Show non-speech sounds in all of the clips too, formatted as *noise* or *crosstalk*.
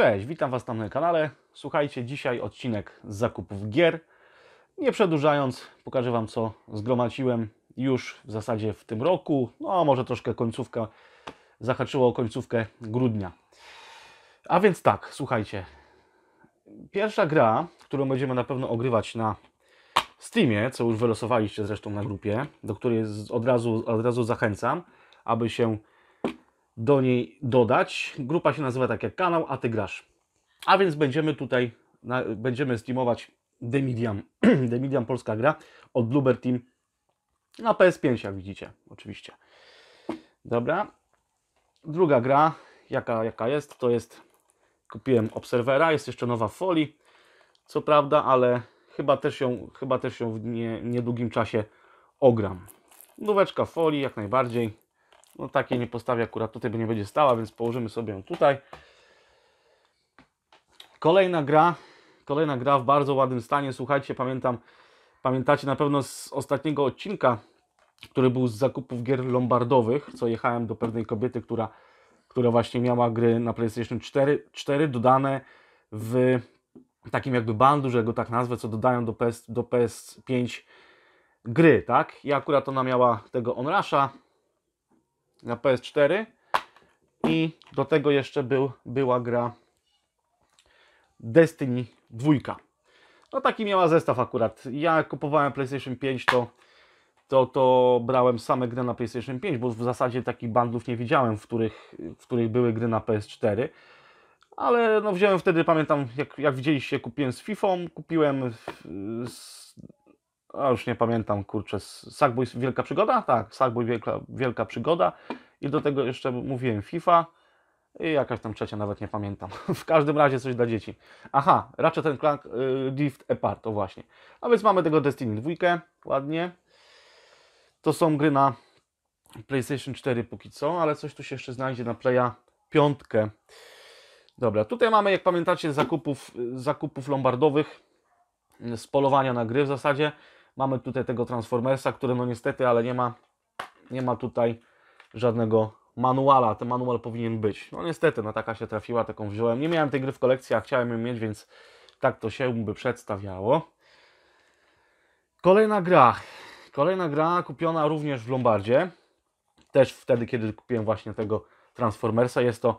Cześć, witam Was na moim kanale. Słuchajcie, dzisiaj odcinek z zakupów gier. Nie przedłużając, pokażę Wam, co zgromadziłem już w zasadzie w tym roku. No, może troszkę końcówka, zahaczyło o końcówkę grudnia. A więc tak, słuchajcie. Pierwsza gra, którą będziemy na pewno ogrywać na Steamie, co już wylosowaliście zresztą na grupie, do której od razu, od razu zachęcam, aby się do niej dodać. Grupa się nazywa tak jak kanał, a ty grasz. A więc będziemy tutaj, na, będziemy streamować Demidiam, Demidiam *clears throat* polska gra od Bluber Team na PS5, jak widzicie, oczywiście. Dobra. Druga gra, jaka, jaka jest, to jest kupiłem Obserwera, jest jeszcze nowa w folii, co prawda, ale chyba też ją, chyba też ją w nie, niedługim czasie ogram. Nóweczka folii, jak najbardziej. No takiej nie postawię akurat tutaj, bo nie będzie stała, więc położymy sobie ją tutaj. Kolejna gra, kolejna gra w bardzo ładnym stanie. Słuchajcie, pamiętam, pamiętacie na pewno z ostatniego odcinka, który był z zakupów gier lombardowych, co jechałem do pewnej kobiety, która, która właśnie miała gry na PlayStation 4, 4 dodane w takim jakby bandu, że go tak nazwę, co dodają do, PS, do PS5 gry, tak? I akurat ona miała tego Onrasha, na PS4 i do tego jeszcze był, była gra Destiny 2. No taki miała zestaw akurat. Ja kupowałem PlayStation 5, to, to, to brałem same gry na PlayStation 5, bo w zasadzie takich bandów nie widziałem, w których, w których były gry na PS4. Ale no wziąłem wtedy, pamiętam, jak, jak widzieliście, kupiłem z FIFA, kupiłem z a już nie pamiętam, kurczę, Sackboy Wielka Przygoda? Tak, Sackboy Wielka, Wielka Przygoda i do tego jeszcze mówiłem FIFA i jakaś tam trzecia, nawet nie pamiętam. *laughs* w każdym razie coś dla dzieci. Aha, raczej ten Clank y, Rift Apart, to właśnie. A więc mamy tego Destiny 2, ładnie. To są gry na PlayStation 4 póki co, ale coś tu się jeszcze znajdzie na Playa 5. Dobra, tutaj mamy, jak pamiętacie, zakupów, zakupów lombardowych y, z polowania na gry w zasadzie. Mamy tutaj tego Transformersa, który no niestety, ale nie ma, nie ma tutaj żadnego manuala. Ten manual powinien być. No niestety, no taka się trafiła, taką wziąłem. Nie miałem tej gry w kolekcji, a chciałem ją mieć, więc tak to się by przedstawiało. Kolejna gra. Kolejna gra kupiona również w Lombardzie. Też wtedy, kiedy kupiłem właśnie tego Transformersa. Jest to,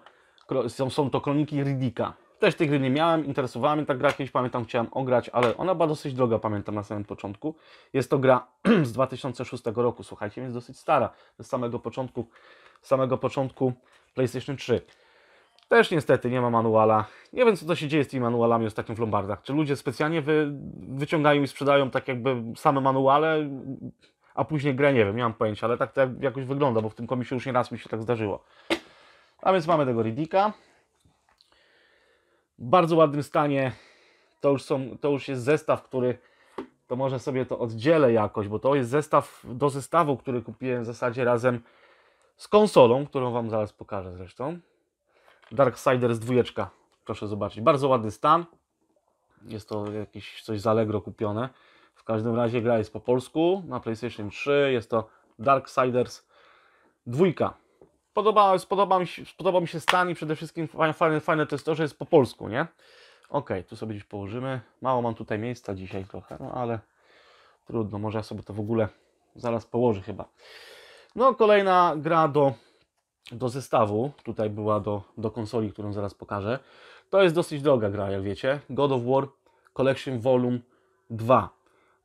są, to kroniki Riddicka. Też tej gry nie miałem, interesowała mnie ta gra, kiedyś pamiętam chciałem ograć, ale ona była dosyć droga, pamiętam na samym początku. Jest to gra *clears throat* z 2006 roku, słuchajcie, więc dosyć stara, z samego początku, z samego początku PlayStation 3. Też niestety nie ma manuala. Nie wiem, co to się dzieje z tymi manualami ostatnio w Lombardach. Czy ludzie specjalnie wy, wyciągają i sprzedają tak jakby same manuale, a później grę, nie wiem, nie mam pojęcia, ale tak to jakoś wygląda, bo w tym komisie już nie raz mi się tak zdarzyło. A więc mamy tego Ridika, w bardzo ładnym stanie. To już, są, to już jest zestaw, który to może sobie to oddzielę jakoś, bo to jest zestaw do zestawu, który kupiłem w zasadzie razem z konsolą, którą Wam zaraz pokażę zresztą. Darksiders 2, proszę zobaczyć. Bardzo ładny stan. Jest to jakieś coś z Allegro kupione. W każdym razie gra jest po polsku na PlayStation 3. Jest to Darksiders 2. Podoba, spodoba, mi się, spodoba mi się stan i przede wszystkim fajne, fajne, to jest to, że jest po polsku, nie? Ok, tu sobie gdzieś położymy. Mało mam tutaj miejsca dzisiaj trochę, no ale trudno, może ja sobie to w ogóle zaraz położę chyba. No, kolejna gra do, do zestawu, tutaj była do, do konsoli, którą zaraz pokażę. To jest dosyć droga gra, jak wiecie. God of War Collection Volume 2.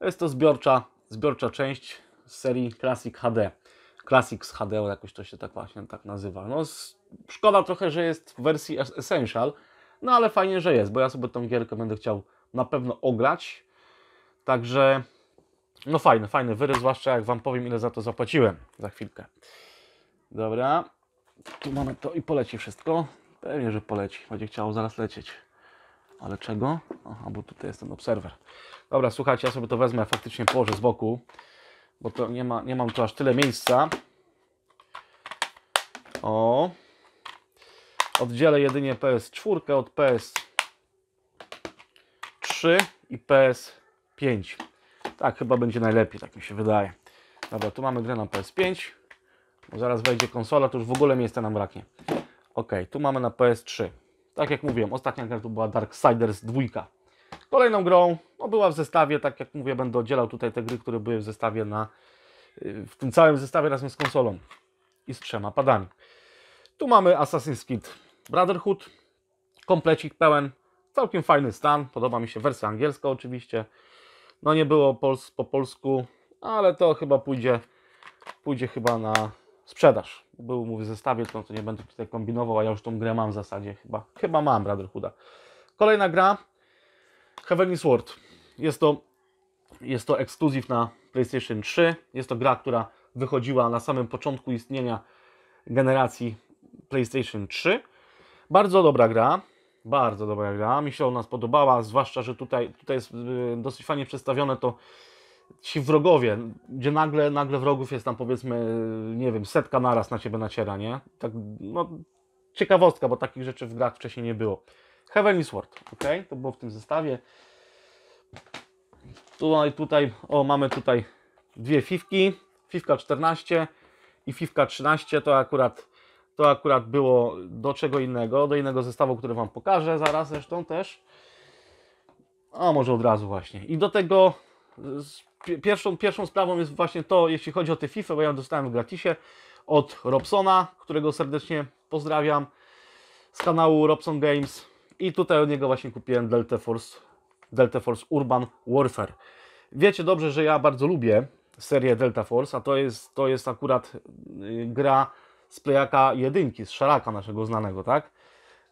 Jest to zbiorcza, zbiorcza część z serii Classic HD. Classics HDO, jakoś to się tak właśnie tak nazywa. No, szkoda trochę, że jest w wersji Essential, no ale fajnie, że jest, bo ja sobie tą gierkę będę chciał na pewno ograć. Także, no fajny, fajny wyryw, zwłaszcza jak Wam powiem, ile za to zapłaciłem za chwilkę. Dobra, tu mamy to i poleci wszystko. Pewnie, że poleci, będzie chciało zaraz lecieć. Ale czego? Aha, bo tutaj jest ten obserwer. Dobra, słuchajcie, ja sobie to wezmę, faktycznie położę z boku bo to nie, ma, nie mam tu aż tyle miejsca. O. Oddzielę jedynie PS4 od PS3 i PS5. Tak chyba będzie najlepiej, tak mi się wydaje. Dobra, tu mamy grę na PS5. Bo zaraz wejdzie konsola, to już w ogóle miejsca nam braknie. Ok, tu mamy na PS3. Tak jak mówiłem, ostatnia gra to była Darksiders 2. Kolejną grą, no była w zestawie, tak jak mówię, będę oddzielał tutaj te gry, które były w zestawie na, w tym całym zestawie razem z konsolą i z trzema padami. Tu mamy Assassin's Creed Brotherhood, komplecik pełen, całkiem fajny stan, podoba mi się wersja angielska oczywiście. No nie było pols po polsku, ale to chyba pójdzie, pójdzie chyba na sprzedaż. Był mówię w zestawie, to, to nie będę tutaj kombinował, a ja już tą grę mam w zasadzie chyba. Chyba mam Brotherhooda. Kolejna gra, Heavenly Sword. Jest to, jest to ekskluzyw na PlayStation 3. Jest to gra, która wychodziła na samym początku istnienia generacji PlayStation 3. Bardzo dobra gra. Bardzo dobra gra. Mi się ona spodobała, zwłaszcza, że tutaj, tutaj jest y, dosyć fajnie przedstawione to ci wrogowie, gdzie nagle, nagle wrogów jest tam powiedzmy, y, nie wiem, setka naraz na ciebie naciera, nie? Tak, no, ciekawostka, bo takich rzeczy w grach wcześniej nie było. Heavenly Sword, ok? To było w tym zestawie. Tutaj, tutaj, o, mamy tutaj dwie fifki, fifka 14 i fifka 13, to akurat, to akurat było do czego innego, do innego zestawu, który Wam pokażę zaraz zresztą też. A może od razu właśnie. I do tego pierwszą, pierwszą sprawą jest właśnie to, jeśli chodzi o te FIFA, bo ja dostałem w gratisie od Robsona, którego serdecznie pozdrawiam z kanału Robson Games. I tutaj od niego właśnie kupiłem Delta Force, Delta Force Urban Warfare. Wiecie dobrze, że ja bardzo lubię serię Delta Force, a to jest, to jest akurat y, gra z playaka jedynki, z szaraka naszego znanego, tak?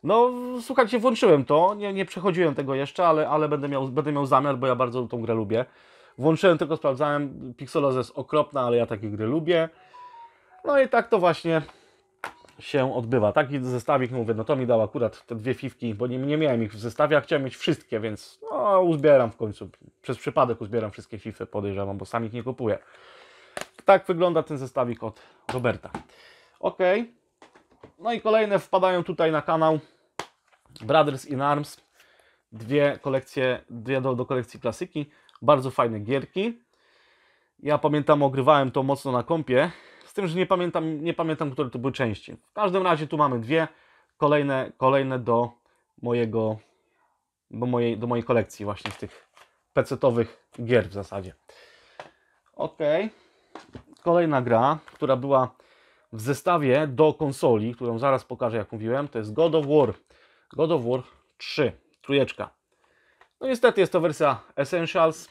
No, słuchajcie, włączyłem to, nie, nie przechodziłem tego jeszcze, ale, ale będę, miał, będę miał zamiar, bo ja bardzo tą grę lubię. Włączyłem tylko, sprawdzałem, pixeloza jest okropna, ale ja takie gry lubię. No i tak to właśnie się odbywa. Taki zestawik, mówię, no to mi dał akurat te dwie fifki, bo nie, nie miałem ich w zestawie, a chciałem mieć wszystkie, więc no, uzbieram w końcu. Przez przypadek uzbieram wszystkie fify, podejrzewam, bo sam ich nie kupuję. Tak wygląda ten zestawik od Roberta. Ok. No i kolejne wpadają tutaj na kanał Brothers in Arms. Dwie kolekcje, dwie do, do kolekcji klasyki. Bardzo fajne gierki. Ja pamiętam, ogrywałem to mocno na kąpie z tym, że nie pamiętam, nie pamiętam, które to były części. W każdym razie tu mamy dwie, kolejne, kolejne do mojego, do mojej, do mojej kolekcji właśnie z tych pecetowych gier w zasadzie. Ok. Kolejna gra, która była w zestawie do konsoli, którą zaraz pokażę, jak mówiłem, to jest God of War. God of War 3, trójeczka. No niestety jest to wersja Essentials.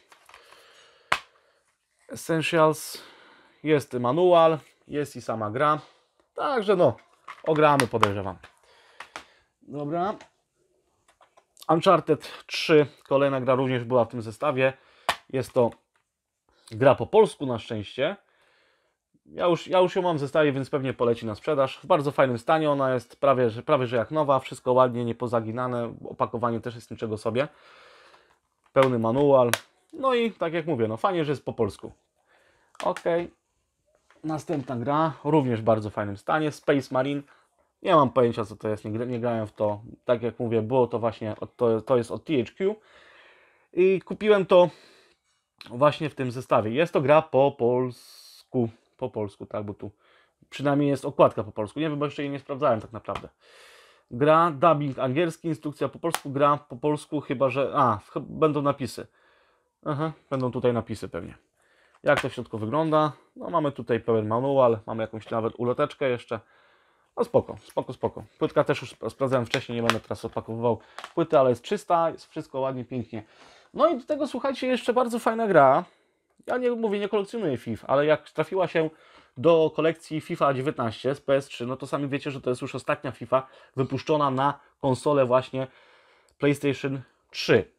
Essentials, jest manual, jest i sama gra. Także no, ogramy podejrzewam. Dobra. Uncharted 3, kolejna gra również była w tym zestawie. Jest to gra po polsku na szczęście. Ja już, ja już ją mam w zestawie, więc pewnie poleci na sprzedaż. W bardzo fajnym stanie ona jest, prawie, że, prawie że jak nowa, wszystko ładnie, niepozaginane, opakowanie też jest niczego sobie. Pełny manual. No i tak jak mówię, no fajnie, że jest po polsku. Okej. Okay. Następna gra, również w bardzo fajnym stanie, Space Marine. Nie mam pojęcia co to jest, nie, nie grałem w to. Tak jak mówię, było to właśnie, to, to jest od THQ. I kupiłem to właśnie w tym zestawie. Jest to gra po polsku, po polsku, tak, bo tu przynajmniej jest okładka po polsku. Nie wiem, bo jeszcze jej nie sprawdzałem tak naprawdę. Gra, dubbing angielski, instrukcja po polsku, gra po polsku, chyba że... A, będą napisy. Aha, będą tutaj napisy pewnie. Jak to w środku wygląda? No mamy tutaj pełen manual, mamy jakąś nawet uloteczkę jeszcze. No spoko, spoko, spoko. Płytka też już sprawdzałem wcześniej, nie będę teraz opakowywał płyty, ale jest czysta, jest wszystko ładnie, pięknie. No i do tego słuchajcie, jeszcze bardzo fajna gra. Ja nie mówię, nie kolekcjonuję FIFA, ale jak trafiła się do kolekcji FIFA 19 z PS3, no to sami wiecie, że to jest już ostatnia FIFA wypuszczona na konsolę właśnie PlayStation 3.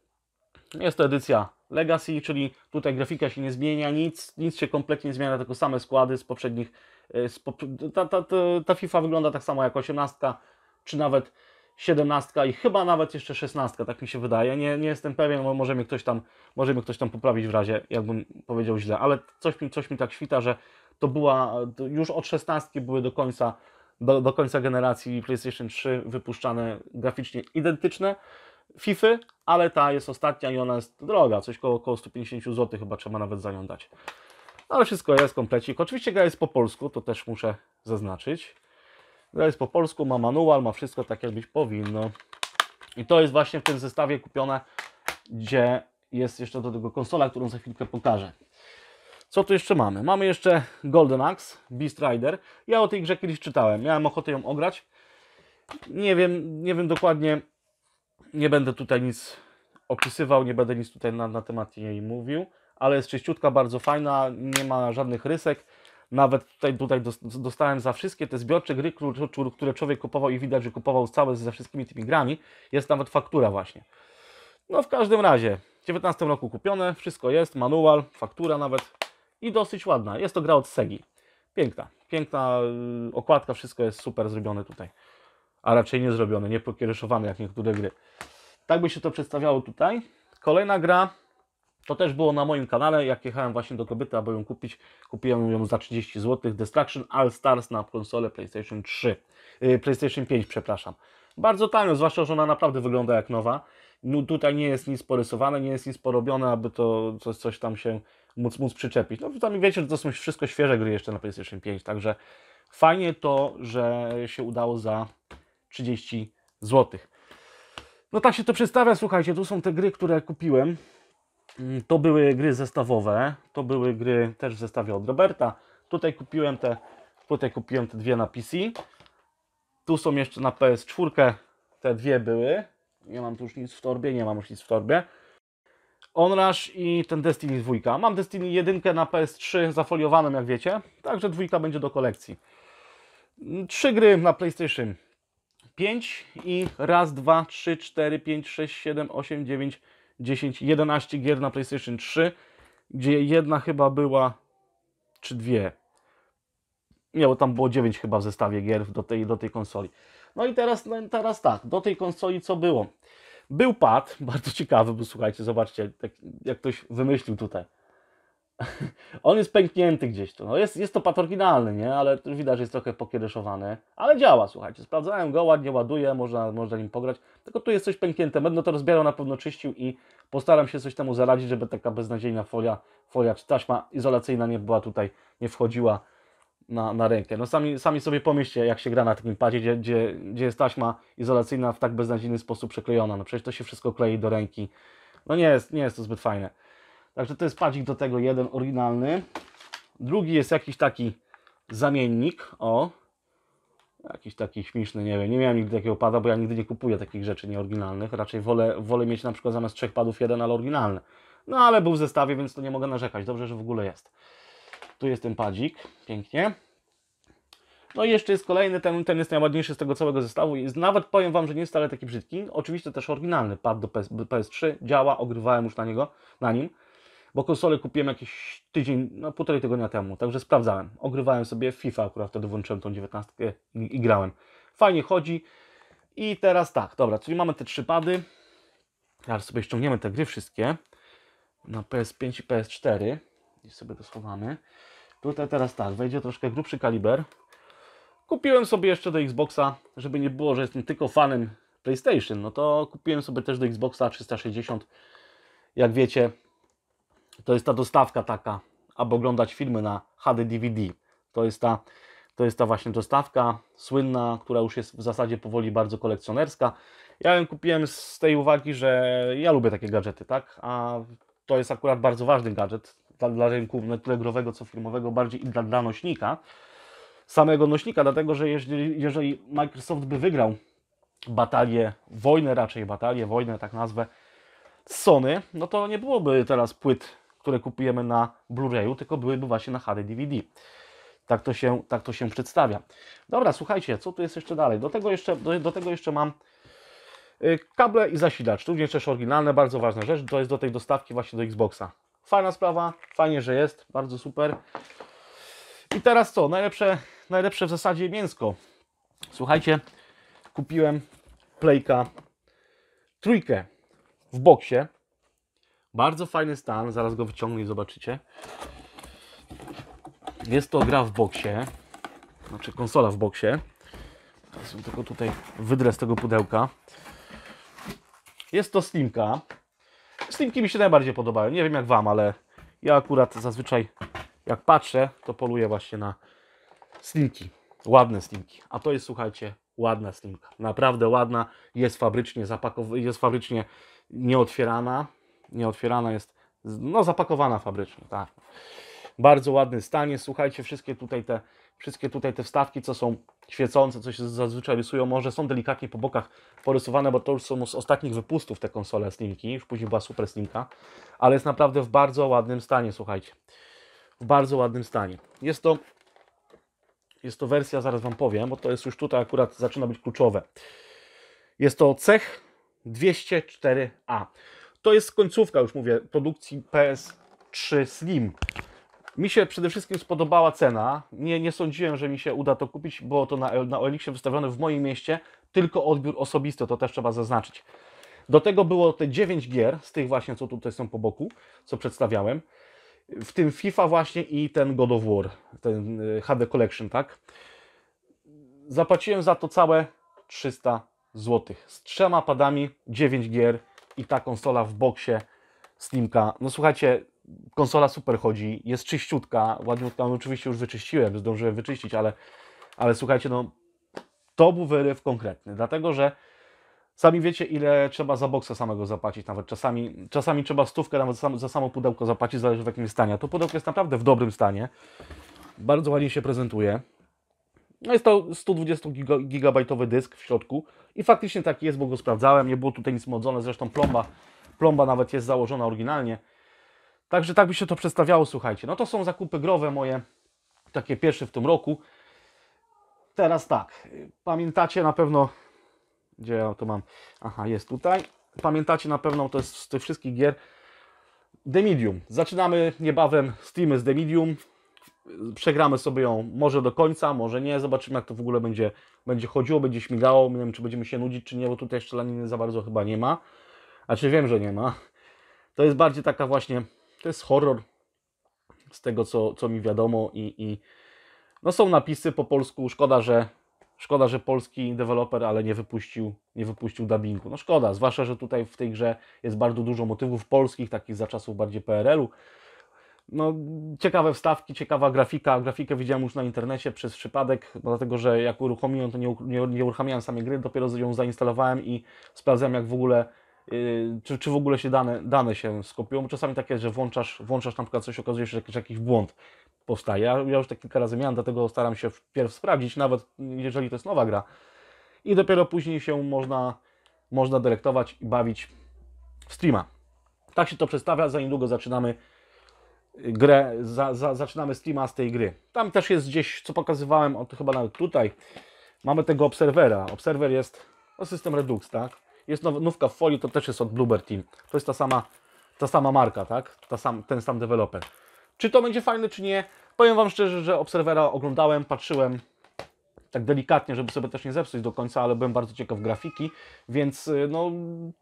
Jest to edycja Legacy, czyli tutaj grafika się nie zmienia, nic, nic się kompletnie nie zmienia, tylko same składy z poprzednich. E, z pop... ta, ta, ta, ta, FIFA wygląda tak samo jak 18, czy nawet 17 i chyba nawet jeszcze 16, tak mi się wydaje. Nie, nie jestem pewien, bo może mnie, ktoś tam, może mnie ktoś tam poprawić w razie, jakbym powiedział źle, ale coś mi, coś mi tak świta, że to była już od 16 były do końca do, do, końca generacji PlayStation 3 wypuszczane graficznie identyczne FIFA, ale ta jest ostatnia i ona jest droga, coś koło, około 150 zł chyba trzeba nawet za nią dać. No, ale wszystko jest komplecik. Oczywiście gra jest po polsku, to też muszę zaznaczyć. Gra jest po polsku, ma manual, ma wszystko tak jak być powinno. I to jest właśnie w tym zestawie kupione, gdzie jest jeszcze do tego konsola, którą za chwilkę pokażę. Co tu jeszcze mamy? Mamy jeszcze Golden Axe, Beast Rider. Ja o tej grze kiedyś czytałem, miałem ochotę ją ograć. Nie wiem, nie wiem dokładnie nie będę tutaj nic opisywał, nie będę nic tutaj na, na temat jej mówił, ale jest czyściutka, bardzo fajna, nie ma żadnych rysek. Nawet tutaj, tutaj dostałem za wszystkie te zbiorcze gry, które człowiek kupował i widać, że kupował całe ze wszystkimi tymi grami. Jest nawet faktura właśnie. No w każdym razie, w 19 roku kupione, wszystko jest, manual, faktura nawet i dosyć ładna. Jest to gra od Segi. Piękna, piękna y, okładka, wszystko jest super zrobione tutaj a raczej nie zrobione, nie pokiereszowany jak niektóre gry. Tak by się to przedstawiało tutaj. Kolejna gra, to też było na moim kanale, jak jechałem właśnie do kobiety, aby ją kupić. Kupiłem ją za 30 zł, Destruction All Stars na konsolę PlayStation 3, y, PlayStation 5, przepraszam. Bardzo tanio, zwłaszcza, że ona naprawdę wygląda jak nowa. No, tutaj nie jest nic porysowane, nie jest nic porobione, aby to coś, coś tam się móc, móc przyczepić. No tam wiecie, że to są wszystko świeże gry jeszcze na PlayStation 5, także fajnie to, że się udało za 30 zł. No tak się to przedstawia, słuchajcie, tu są te gry, które kupiłem. Mm, to były gry zestawowe, to były gry też w zestawie od Roberta. Tutaj kupiłem te, tutaj kupiłem te dwie na PC. Tu są jeszcze na PS4, te dwie były. Nie mam tu już nic w torbie, nie mam już nic w torbie. Onrush i ten Destiny 2. Mam Destiny 1 na PS3 zafoliowaną, jak wiecie, także dwójka będzie do kolekcji. Mm, trzy gry na PlayStation 5 i raz, dwa, trzy, cztery, pięć, sześć, siedem, osiem, dziewięć, dziesięć, 11 gier na PlayStation 3, gdzie jedna chyba była, czy dwie. Nie, bo tam było 9 chyba w zestawie gier do tej, do tej konsoli. No i teraz, no, teraz tak, do tej konsoli co było? Był pad, *laughs* bardzo ciekawy, bo słuchajcie, zobaczcie, jak, jak ktoś wymyślił tutaj. *laughs* on jest pęknięty gdzieś tu. No jest, jest to pat oryginalny, nie? Ale widać, że jest trochę pokiereszowany. Ale działa, słuchajcie. Sprawdzałem go, ładnie ładuje, można, można nim pograć. Tylko tu jest coś pęknięte. Będę to rozbierał, na pewno czyścił i postaram się coś temu zaradzić, żeby taka beznadziejna folia, folia czy taśma izolacyjna nie była tutaj, nie wchodziła na, na rękę. No sami, sami sobie pomyślcie, jak się gra na takim padzie, gdzie, gdzie, gdzie jest taśma izolacyjna w tak beznadziejny sposób przeklejona. No przecież to się wszystko klei do ręki. No nie jest, nie jest to zbyt fajne. Także to jest padzik do tego, jeden oryginalny. Drugi jest jakiś taki zamiennik, o. Jakiś taki śmieszny, nie wiem, nie miałem nigdy takiego pada, bo ja nigdy nie kupuję takich rzeczy nieoryginalnych. Raczej wolę, wolę mieć na przykład zamiast trzech padów jeden, ale oryginalny. No ale był w zestawie, więc to nie mogę narzekać. Dobrze, że w ogóle jest. Tu jest ten padzik, pięknie. No i jeszcze jest kolejny, ten, ten jest najładniejszy z tego całego zestawu. Jest, nawet powiem Wam, że nie jest wcale taki brzydki. Oczywiście też oryginalny pad do PS, 3 działa, ogrywałem już na niego, na nim bo konsolę kupiłem jakiś tydzień, no półtorej tygodnia temu, także sprawdzałem. Ogrywałem sobie FIFA, akurat wtedy włączyłem tą 19 i, i grałem. Fajnie chodzi. I teraz tak, dobra, czyli mamy te trzy pady. Teraz sobie ściągniemy te gry wszystkie na PS5 i PS4 i sobie to schowamy. Tutaj teraz tak, wejdzie troszkę grubszy kaliber. Kupiłem sobie jeszcze do Xboxa, żeby nie było, że jestem tylko fanem PlayStation, no to kupiłem sobie też do Xboxa 360. Jak wiecie, to jest ta dostawka taka, aby oglądać filmy na HD DVD. To jest ta, to jest ta właśnie dostawka słynna, która już jest w zasadzie powoli bardzo kolekcjonerska. Ja ją kupiłem z tej uwagi, że ja lubię takie gadżety, tak? A to jest akurat bardzo ważny gadżet dla, dla rynku nie tyle growego, co filmowego, bardziej dla, dla nośnika, samego nośnika, dlatego że jeżeli, jeżeli Microsoft by wygrał batalię, wojnę raczej, batalię, wojnę tak nazwę, z Sony, no to nie byłoby teraz płyt które kupujemy na Blu-rayu, tylko byłyby właśnie na HD DVD. Tak to, się, tak to się przedstawia. Dobra, słuchajcie, co tu jest jeszcze dalej? Do tego jeszcze, do, do tego jeszcze mam y, kable i zasilacz. Również też oryginalne, bardzo ważna rzecz. To jest do tej dostawki właśnie do Xboxa. Fajna sprawa, fajnie, że jest, bardzo super. I teraz co? Najlepsze, najlepsze w zasadzie mięsko. Słuchajcie, kupiłem Playka trójkę w boksie. Bardzo fajny stan, zaraz go wyciągnę i zobaczycie. Jest to gra w boksie, znaczy konsola w boksie. Teraz ją tylko tutaj wydrę z tego pudełka. Jest to Slimka. Slimki mi się najbardziej podobają. Nie wiem jak Wam, ale ja akurat zazwyczaj jak patrzę, to poluję właśnie na Slimki. Ładne Slimki. A to jest, słuchajcie, ładna Slimka. Naprawdę ładna. Jest fabrycznie zapakowana, jest fabrycznie nieotwierana nie otwierana jest, no zapakowana fabrycznie, tak. Bardzo ładny stanie, słuchajcie, wszystkie tutaj te, wszystkie tutaj te wstawki, co są świecące, co się zazwyczaj rysują, może są delikatnie po bokach porysowane, bo to już są z ostatnich wypustów te konsole Slimki, już później była Super Slimka, ale jest naprawdę w bardzo ładnym stanie, słuchajcie. W bardzo ładnym stanie. Jest to, jest to wersja, zaraz Wam powiem, bo to jest już tutaj akurat zaczyna być kluczowe. Jest to cech 204A to jest końcówka, już mówię, produkcji PS3 Slim. Mi się przede wszystkim spodobała cena. Nie, nie sądziłem, że mi się uda to kupić. Było to na, na OLX wystawione w moim mieście, tylko odbiór osobisty, to też trzeba zaznaczyć. Do tego było te 9 gier, z tych właśnie, co tutaj są po boku, co przedstawiałem. W tym FIFA właśnie i ten God of War, ten y, HD Collection, tak? Zapłaciłem za to całe 300 zł. Z trzema padami, 9 gier, i ta konsola w boksie Slimka. No słuchajcie, konsola super chodzi, jest czyściutka, ładniutka, no oczywiście już wyczyściłem, zdążyłem wyczyścić, ale, ale słuchajcie, no to był wyryw konkretny, dlatego że sami wiecie, ile trzeba za boksa samego zapłacić, nawet czasami, czasami trzeba stówkę nawet za, za samo pudełko zapłacić, zależy w jakim jest stanie. to pudełko jest naprawdę w dobrym stanie, bardzo ładnie się prezentuje. No jest to 120-gigabajtowy dysk w środku i faktycznie taki jest, bo go sprawdzałem, nie było tutaj nic modzone, zresztą plomba, plomba nawet jest założona oryginalnie. Także tak by się to przedstawiało, słuchajcie. No to są zakupy growe moje, takie pierwsze w tym roku. Teraz tak, pamiętacie na pewno, gdzie ja to mam, aha, jest tutaj. Pamiętacie na pewno, to jest z tych wszystkich gier, The Medium. Zaczynamy niebawem Steamy z The Medium przegramy sobie ją może do końca, może nie, zobaczymy jak to w ogóle będzie, będzie chodziło, będzie śmigało, nie wiem czy będziemy się nudzić czy nie, bo tutaj strzelaniny za bardzo chyba nie ma, czy znaczy, wiem, że nie ma, to jest bardziej taka właśnie, to jest horror z tego co, co mi wiadomo i, i no są napisy po polsku, szkoda, że Szkoda, że polski deweloper, ale nie wypuścił, nie wypuścił dubbingu. No szkoda, zwłaszcza, że tutaj w tej grze jest bardzo dużo motywów polskich, takich za czasów bardziej PRL-u, no, ciekawe wstawki, ciekawa grafika. Grafikę widziałem już na internecie przez przypadek, no, dlatego że jak uruchomiłem, to nie, nie, nie uruchamiałem samej gry, dopiero ją zainstalowałem i sprawdzałem, jak w ogóle Yy, czy, czy w ogóle się dane, dane się skopiują. Czasami takie, że włączasz, włączasz na przykład coś, okazuje się, że, że jakiś błąd powstaje. Ja, ja już tak kilka razy miałem, dlatego staram się wpierw sprawdzić, nawet jeżeli to jest nowa gra. I dopiero później się można, można delektować i bawić w streama. Tak się to przedstawia, za niedługo zaczynamy grę, za, za, zaczynamy streama z tej gry. Tam też jest gdzieś, co pokazywałem, o, to chyba nawet tutaj, mamy tego Obserwera. Obserwer jest no, system Redux, tak? Jest nowka w folii, to też jest od Bloober Team. To jest ta sama, ta sama marka, tak? Ta sam, ten sam deweloper. Czy to będzie fajne, czy nie? Powiem Wam szczerze, że Obserwera oglądałem, patrzyłem tak delikatnie, żeby sobie też nie zepsuć do końca, ale byłem bardzo ciekaw grafiki, więc y, no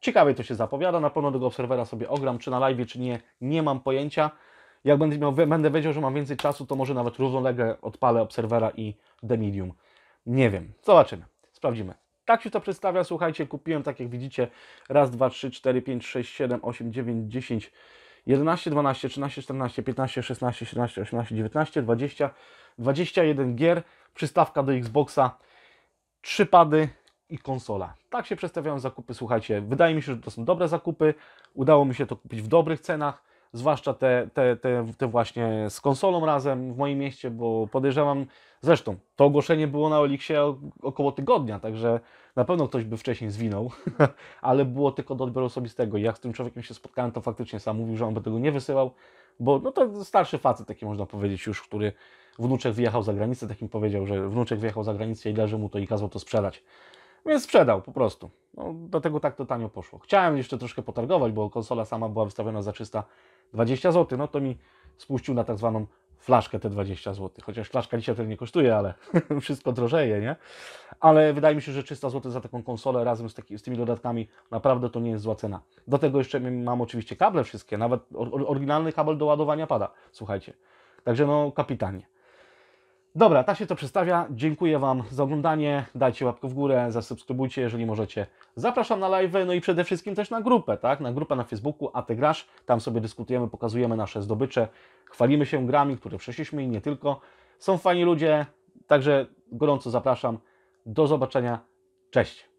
ciekawie to się zapowiada. Na pewno tego Obserwera sobie ogram, czy na live, czy nie, nie mam pojęcia. Jak będę, miał, będę wiedział, że mam więcej czasu, to może nawet równolegle odpalę Obserwera i Demidium. Nie wiem. Zobaczymy. Sprawdzimy. Tak się to przedstawia. Słuchajcie, kupiłem, tak jak widzicie, raz, dwa, trzy, cztery, pięć, sześć, siedem, osiem, dziewięć, dziesięć, 11, 12, 13, 14, 15, 16, 17, 18, 19, 20, 21 gier, przystawka do Xboxa, trzy pady i konsola. Tak się przedstawiają zakupy, słuchajcie. Wydaje mi się, że to są dobre zakupy. Udało mi się to kupić w dobrych cenach zwłaszcza te, te, te, te właśnie z konsolą razem w moim mieście, bo podejrzewam, zresztą to ogłoszenie było na Oliksie około tygodnia, także na pewno ktoś by wcześniej zwinął, *laughs* ale było tylko do odbioru osobistego. Jak z tym człowiekiem się spotkałem, to faktycznie sam mówił, że on by tego nie wysyłał, bo no to starszy facet, taki można powiedzieć już, który wnuczek wyjechał za granicę, takim powiedział, że wnuczek wyjechał za granicę i leży mu to i kazał to sprzedać. Więc sprzedał po prostu. No, dlatego tak to tanio poszło. Chciałem jeszcze troszkę potargować, bo konsola sama była wystawiona za 320 zł. No to mi spuścił na tak zwaną flaszkę te 20 zł. Chociaż flaszka dzisiaj tyle nie kosztuje, ale *laughs* wszystko drożeje, nie? Ale wydaje mi się, że 300 zł za taką konsolę razem z, taki, z tymi dodatkami naprawdę to nie jest zła cena. Do tego jeszcze mam oczywiście kable wszystkie, nawet oryginalny kabel do ładowania pada, słuchajcie. Także no kapitanie. Dobra, tak się to przedstawia. Dziękuję Wam za oglądanie. Dajcie łapkę w górę, zasubskrybujcie, jeżeli możecie. Zapraszam na live, no i przede wszystkim też na grupę, tak? Na grupę na Facebooku, a Ty grasz. Tam sobie dyskutujemy, pokazujemy nasze zdobycze, chwalimy się grami, które przeszliśmy i nie tylko. Są fajni ludzie, także gorąco zapraszam. Do zobaczenia. Cześć.